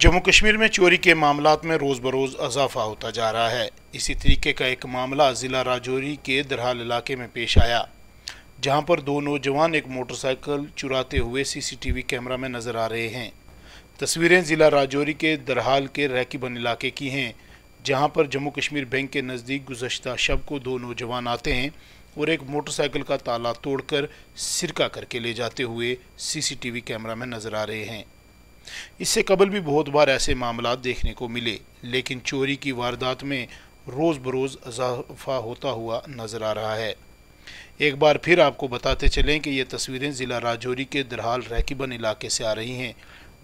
जम्मू कश्मीर में चोरी के मामला में रोज़ बरोज़ अजाफा होता जा रहा है इसी तरीके का एक मामला ज़िला राजौरी के दरहाल इलाके में पेश आया जहां पर दो नौजवान एक मोटरसाइकिल चुराते हुए सीसीटीवी कैमरा में नज़र आ रहे हैं तस्वीरें ज़िला राजौरी के दरहाल के रैकीबन इलाके की हैं जहाँ पर जम्मू कश्मीर बैंक के नज़दीक गुजशत शब को दो नौजवान आते हैं और एक मोटरसाइकिल का ताला तोड़कर सिरका करके ले जाते हुए सीसीटीवी कैमरा में नज़र आ रहे हैं इससे कबल भी बहुत बार ऐसे मामला देखने को मिले लेकिन चोरी की वारदात में रोज़ बरोज़ इजाफा होता हुआ नज़र आ रहा है एक बार फिर आपको बताते चलें कि ये तस्वीरें ज़िला राजौरी के दरहाल रैकिबन इलाके से आ रही हैं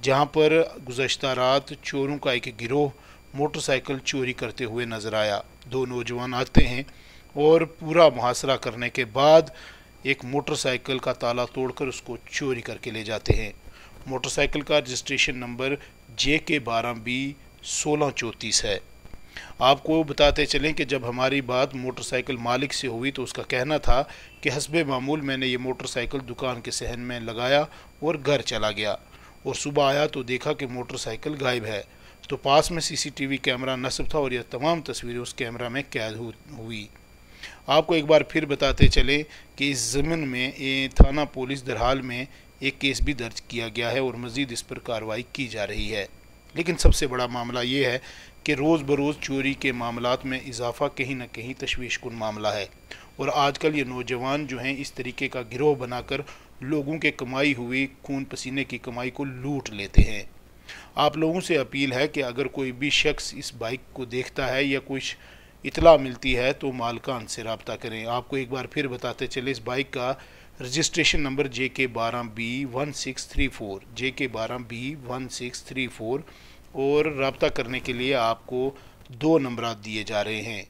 जहाँ पर गुजशत रात चोरों का एक गिरोह मोटरसाइकिल चोरी करते हुए नज़र आया दो नौजवान आते हैं और पूरा मुहासरा करने के बाद एक मोटरसाइकिल का ताला तोड़कर उसको चोरी करके ले जाते हैं मोटरसाइकिल का रजिस्ट्रेशन नंबर जे के बारह बी सोलह चौंतीस है आपको बताते चलें कि जब हमारी बात मोटरसाइकिल मालिक से हुई तो उसका कहना था कि हसब मामूल मैंने ये मोटरसाइकिल दुकान के सहन में लगाया और घर चला गया और सुबह आया तो देखा कि मोटरसाइकिल गायब है तो पास में सीसीटीवी कैमरा नस्ब था और यह तमाम तस्वीरें उस कैमरा में कैद हुई आपको एक बार फिर बताते चले कि इस ज़मीन में थाना पुलिस दरहाल में एक केस भी दर्ज किया गया है और मज़ीद इस पर कार्रवाई की जा रही है लेकिन सबसे बड़ा मामला ये है कि रोज़ बरोज़ चोरी के मामला में इजाफा कहीं ना कहीं तशवीश मामला है और आजकल ये नौजवान जो हैं इस तरीके का गिरोह बनाकर लोगों के कमाई हुई खून पसीने की कमाई को लूट लेते हैं आप लोगों से अपील है कि अगर कोई भी शख्स इस बाइक को देखता है या कुछ इतला मिलती है तो मालकान से रबता करें आपको एक बार फिर बताते चले इस बाइक का रजिस्ट्रेशन नंबर जे के बारह B one six three four J K बारह B one six three four और रबता करने के लिए आपको दो नंबर दिए जा रहे हैं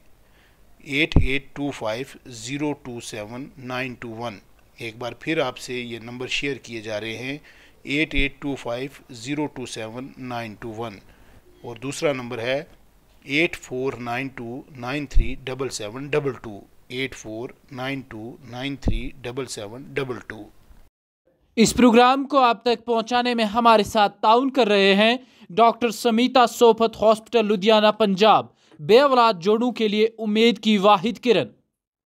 eight eight two five zero two seven nine two one एक बार फिर आपसे ये नंबर शेयर किए जा रहे हैं eight eight two five zero two seven nine two one और दूसरा नंबर है eight four nine two nine three double seven double two eight four nine two nine three double seven double two इस program को आप तक पहुंचाने में हमारे साथ ताउन कर रहे हैं डॉक्टर समीता सोफत हॉस्पिटल लुधियाना पंजाब बेवलाद जोड़ों के लिए उम्मीद की वाहिद किरण